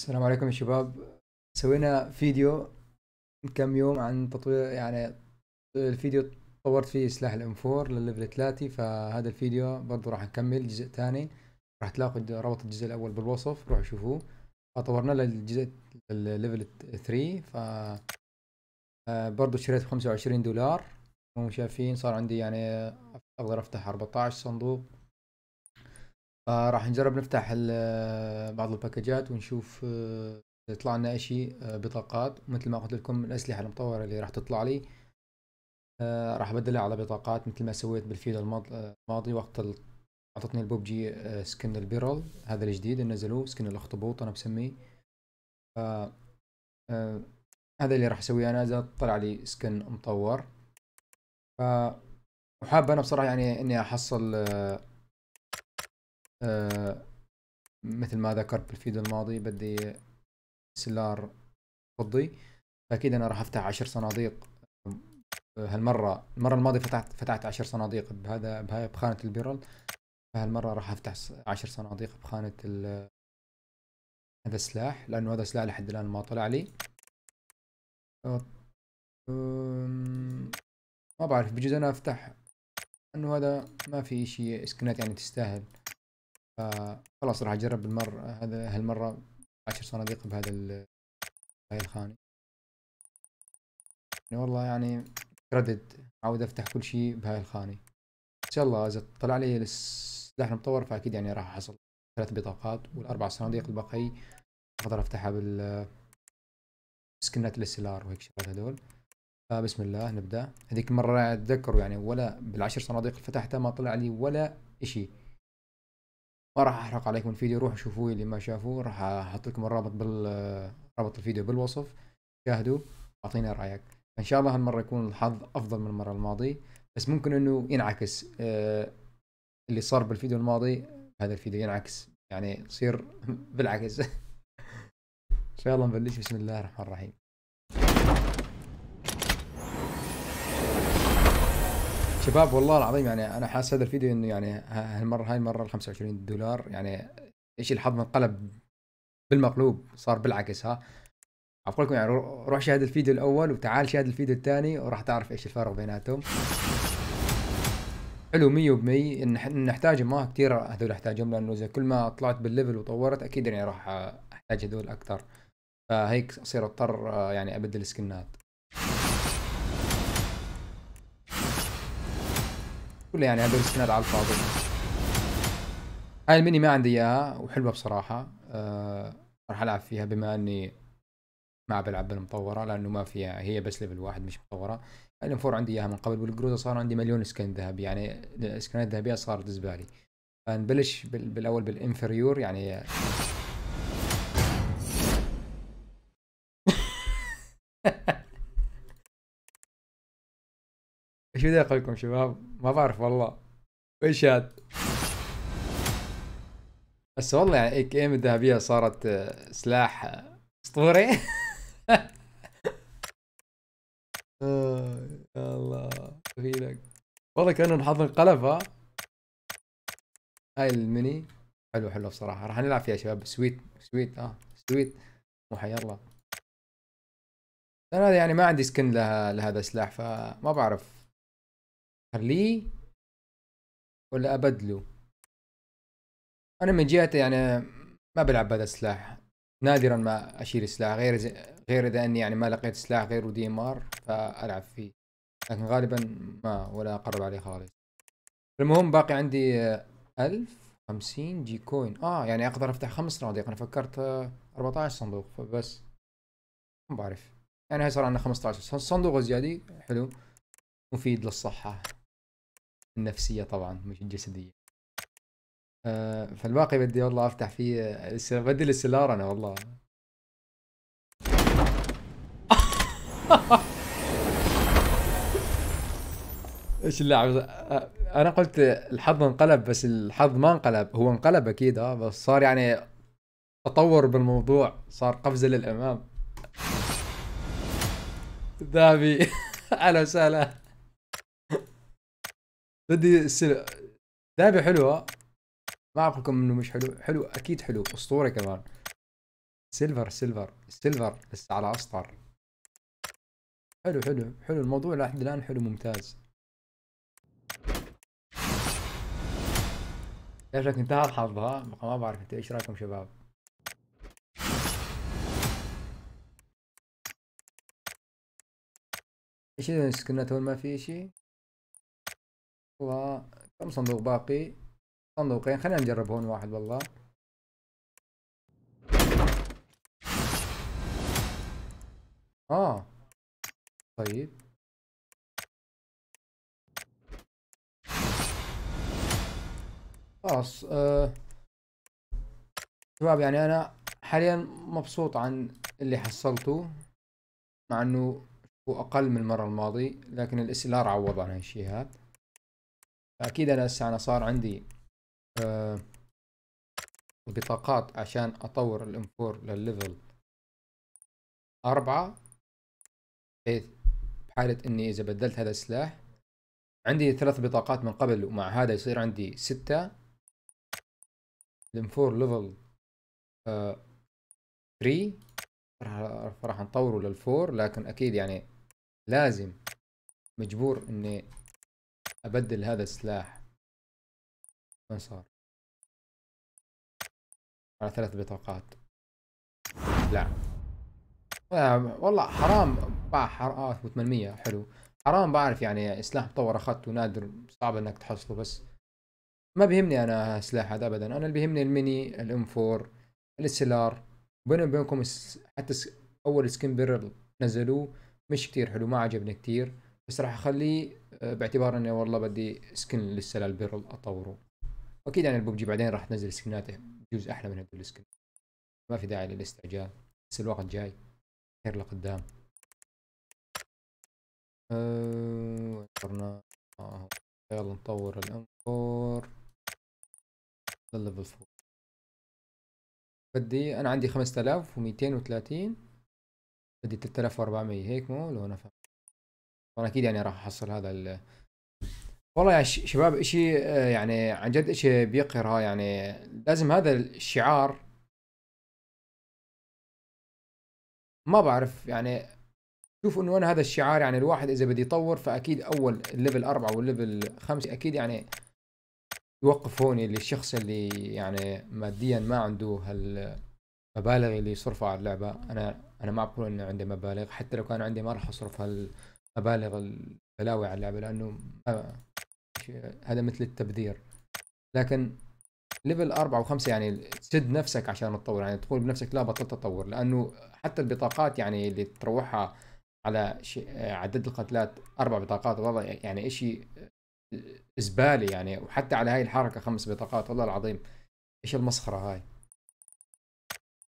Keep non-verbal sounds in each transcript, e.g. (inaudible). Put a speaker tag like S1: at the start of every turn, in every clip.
S1: السلام عليكم يا شباب سوينا فيديو من كم يوم عن تطوير يعني الفيديو طورت فيه سلاح الام 4 للليفل 3 فهذا الفيديو برضه راح نكمل جزء ثاني راح تلاقوا رابط الجزء الاول بالوصف روحوا شوفوه فطورنا للجزء الليفل 3 ف برضه اشتريت ب 25 دولار هم صار عندي يعني اقدر افتح 14 صندوق آه راح نجرب نفتح آه، بعض الباكجات ونشوف آه يطلع لنا شيء آه بطاقات مثل ما قلت لكم الاسلحه المطوره اللي راح تطلع لي آه راح ابدلها على بطاقات مثل ما سويت بالفيديو آه، الماضي وقت اعطتني البوبجي آه سكن البيرل هذا الجديد اللي نزلوه سكن الاخطبوط انا بسميه آه آه هذا اللي راح اسويه انا اذا طلع لي سكن مطور ف وحاب انا بصراحه يعني اني احصل آه آه، مثل ما ذكرت بالفيديو الماضي بدي سلار فضي فاكيد انا راح افتح عشر صناديق هالمره المره الماضيه فتحت فتحت عشر صناديق بهذا بهاي بخانه البيرل فهالمره راح افتح عشر صناديق بخانه ال هذا السلاح لانه هذا السلاح لحد الان ما طلع لي ما بعرف بجوز انا افتح انه هذا ما في شيء سكنات يعني تستاهل خلاص راح اجرب بالمر هذا هالمره عشر صناديق بهذا ال... هاي الخانه يعني والله يعني ردد عاود افتح كل شيء بهاي الخانه ان شاء الله اذا طلع لي السلاح المطور فاكيد يعني راح احصل ثلاث بطاقات والاربع صناديق الباقي اقدر افتحها بال سكنات الاسلار وهيك شغلات هذول فبسم الله نبدا هذيك المره اتذكر يعني ولا بالعشر صناديق اللي فتحتها ما طلع لي ولا اشي ما راح احرق عليكم الفيديو روحوا شوفوه اللي ما شافوه راح احط لكم الرابط بال رابط الفيديو بالوصف شاهدوا واعطيني رايك ان شاء الله هالمره يكون الحظ افضل من المره الماضيه بس ممكن انه ينعكس آه اللي صار بالفيديو الماضي هذا الفيديو ينعكس يعني يصير (laughs) بالعكس (laughs) ان شاء الله نبلش بسم الله الرحمن الرحيم شباب والله العظيم يعني انا حاسس هذا الفيديو انه يعني هالمره هاي المره ال 25 دولار يعني ايش الحظ انقلب بالمقلوب صار بالعكس ها عفوا لكم يعني روح شاهد الفيديو الاول وتعال شاهد الفيديو الثاني وراح تعرف ايش الفرق بيناتهم حلو 100% نحتاج ما كثير هذول احتاجهم لانه اذا كل ما طلعت بالليفل وطورت اكيد يعني راح احتاج هذول اكثر فهيك اصير اضطر يعني ابدل سكنات كله يعني عنده سيناريو على الفاضي هاي الميني ما عندي اياها وحلوه بصراحه أه راح العب فيها بما اني ما بلعب بالمطوره لانه ما فيها هي بس ليفل واحد مش مطوره الانفور عندي اياها من قبل والجروزه صار عندي مليون سكن ذهبي يعني السكنات الذهبيه صارت زبالي فنبلش بالاول بالانفريور يعني ايش بدي اقول لكم شباب ما بعرف والله ايش هاد بس والله يعني اي كي ام إيه الذهبيه صارت آه، سلاح آه، اسطوري (laughs) آه، يا الله في لك والله كانه حظ انقلب ها هاي الميني حلو حلو بصراحه راح نلعب فيها شباب سويت سويت اه سويت مو الله انا يعني ما عندي سكن لها لهذا السلاح فما بعرف خليه ولا ابدله انا من جهتي يعني ما بلعب بهذا السلاح نادرا ما اشيل سلاح غير زي غير اذا اني يعني ما لقيت سلاح غيره دي ام ار فالعب فيه لكن غالبا ما ولا اقرب عليه خالص المهم باقي عندي ألف خمسين جي كوين اه يعني اقدر افتح خمس صناديق انا فكرت 14 صندوق بس ما بعرف يعني هاي صار عندنا 15 صندوق زيادة حلو مفيد للصحة النفسيه طبعا مش الجسديه آه فالباقي بدي والله افتح فيه بدي السلار انا والله (laughs) ايش اللاعب آه، انا قلت الحظ انقلب بس الحظ ما انقلب هو انقلب اكيد اه بس صار يعني تطور بالموضوع صار قفزه للامام ذهبي (laughs) (laughs) اهلا وسهلا بدي السل... لعبة حلوة ما اقول لكم انه مش حلو حلو اكيد حلو اسطوري كمان سيلفر سيلفر سيلفر لسه على اسطر حلو حلو حلو الموضوع لحد الان حلو ممتاز شكلك انتهى الحظ ها ما بعرف انت ايش رايكم شباب ايش اذا سكنات هون ما في اشي كم صندوق باقي صندوقين خلينا نجرب هون واحد والله اه طيب خلاص آه. شباب يعني انا حاليا مبسوط عن اللي حصلته مع انه هو اقل من المره الماضيه لكن الاس ال ار عوض عن هالشيء هذا اكيد انا هسه انا صار عندي آه، بطاقات عشان اطور الام 4 للليفل أربعة بحيث إيه، بحالة اني اذا بدلت هذا السلاح عندي ثلاث بطاقات من قبل ومع هذا يصير عندي ستة الام 4 ليفل 3 آه، راح نطوره للفور لكن اكيد يعني لازم مجبور اني أبدل هذا السلاح وين صار؟ على ثلاث بطاقات لا آه، والله حرام باع حرام آه 800 حلو حرام بعرف يعني سلاح مطور اخذته نادر صعب انك تحصله بس ما بيهمني انا سلاح هذا ابدا انا اللي بيهمني الميني الام 4 الاس ال ار بيني وبينكم حتى اول سكين بيرل نزلوه مش كتير حلو ما عجبني كتير بس راح اخليه آه، باعتبار اني والله بدي سكن لسه للبيرل اطوره واكيد يعني الببجي بعدين راح تنزل سكنات بجوز احلى من هدول السكن ما في داعي للاستعجال بس الوقت جاي خير لقدام أه... يلا نطور الانفور للليفل 4 بدي انا عندي 5230 بدي 3400 هيك مو لو انا فاهم فانا اكيد يعني راح احصل هذا ال... والله يا يعني شباب اشي آه، يعني عن جد اشي بيقهر ها يعني لازم هذا الشعار ما بعرف يعني شوف انه انا هذا الشعار يعني الواحد اذا بده يطور فاكيد اول الليفل اربعه والليفل خمسه اكيد يعني يوقف هون للشخص اللي يعني ماديا ما عنده هالمبالغ اللي يصرفها على اللعبه انا انا ما بقول انه عندي مبالغ حتى لو كان عندي ما راح اصرف هال ابالغ البلاوي على اللعبه لانه هذا مثل التبذير لكن ليفل أربعة وخمسة يعني تسد نفسك عشان تطور يعني تقول بنفسك لا بطلت تطور لأنه حتى البطاقات يعني اللي تروحها على آه، عدد القتلات أربع بطاقات والله يعني إشي آه، زبالي يعني وحتى على هاي الحركة خمس بطاقات والله العظيم إيش المسخرة هاي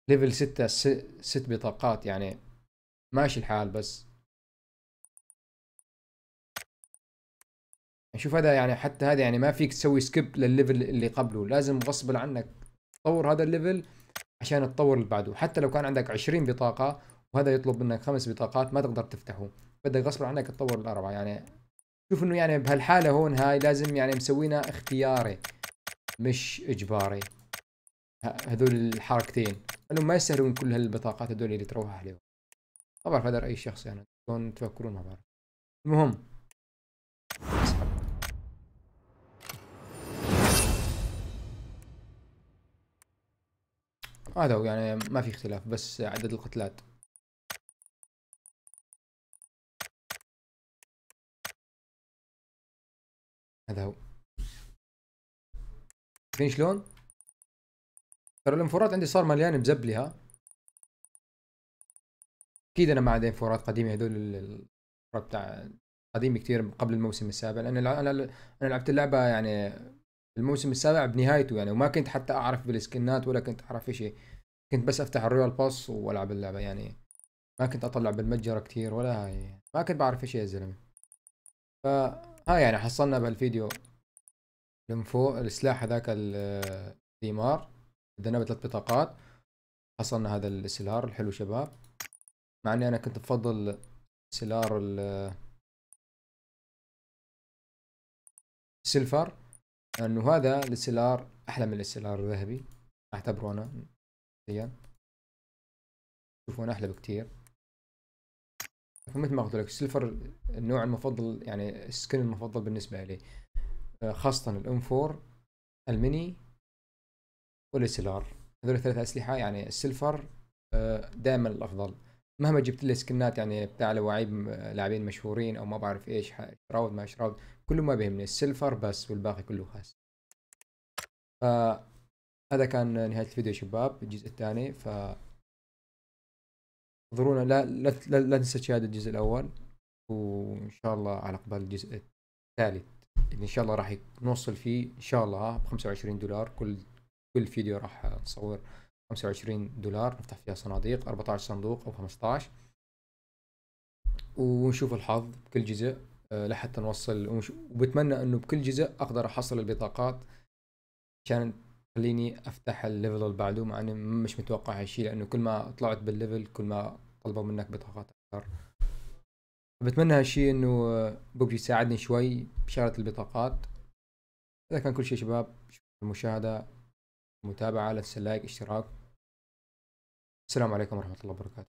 S1: ليفل ستة ست بطاقات يعني ماشي الحال بس شوف هذا يعني حتى هذا يعني ما فيك تسوي سكيب للليفل اللي قبله لازم غصب عنك تطور هذا الليفل عشان تطور اللي بعده حتى لو كان عندك 20 بطاقه وهذا يطلب منك خمس بطاقات ما تقدر تفتحه بدك غصب عنك تطور الاربعه يعني شوف انه يعني بهالحاله هون هاي لازم يعني مسوينا اختياري مش اجباري هذول الحركتين انه ما يستهلكون كل هالبطاقات هذول اللي تروح عليهم ما بعرف هذا راي شخص يعني شلون تفكرون ما بعرف المهم هذا هو يعني ما في اختلاف بس عدد القتلات هذا هو فين شلون؟ ترى الانفورات عندي صار مليان مزبلي ها اكيد انا ما عندي انفورات قديمه هذول الانفورات بتاع قديم كثير قبل الموسم السابع لان انا لعبت اللعبه يعني الموسم السابع بنهايته يعني وما كنت حتى اعرف بالسكنات ولا كنت اعرف شيء كنت بس افتح الرويال باس والعب اللعبه يعني ما كنت اطلع بالمتجر كثير ولا هاي ما كنت بعرف شيء يا زلمه فها يعني حصلنا بهالفيديو من فوق السلاح هذاك الديمار بدنا بثلاث بطاقات حصلنا هذا السلار الحلو شباب مع اني انا كنت بفضل سلار السلفر انه هذا السلار احلى من السلار الذهبي اعتبره انا شخصيا تشوفون احلى بكتير فمثل ما قلت لك السيلفر النوع المفضل يعني السكن المفضل بالنسبه لي آه، خاصه الام 4 الميني والاستيلار هذول الثلاث اسلحه يعني السيلفر آه، دائما الافضل مهما جبت لي سكنات يعني بتاع لواعيب لاعبين مشهورين او ما بعرف ايش شراود ما شراود كله ما بيهمني السيلفر بس والباقي كله خاص هذا كان نهايه الفيديو شباب الجزء الثاني ف انظرونا لا لا, لا, لا تنسى تشاهد الجزء الاول وان شاء الله على قبل الجزء الثالث اللي ان شاء الله راح نوصل فيه ان شاء الله ب 25 دولار كل كل فيديو راح نصور 25 دولار نفتح فيها صناديق 14 صندوق او 15 ونشوف الحظ بكل جزء آه، لحتى نوصل وبتمنى انه بكل جزء اقدر احصل البطاقات عشان تخليني افتح الليفل اللي بعده مع اني مش متوقع هالشيء لانه كل ما طلعت بالليفل كل ما طلبوا منك بطاقات اكثر بتمنى هالشيء انه آه، ببجي يساعدني شوي بشغله البطاقات اذا كان كل شيء شباب شكرا المشاهده متابعه لا تنسى اللايك اشتراك السلام عليكم ورحمه الله وبركاته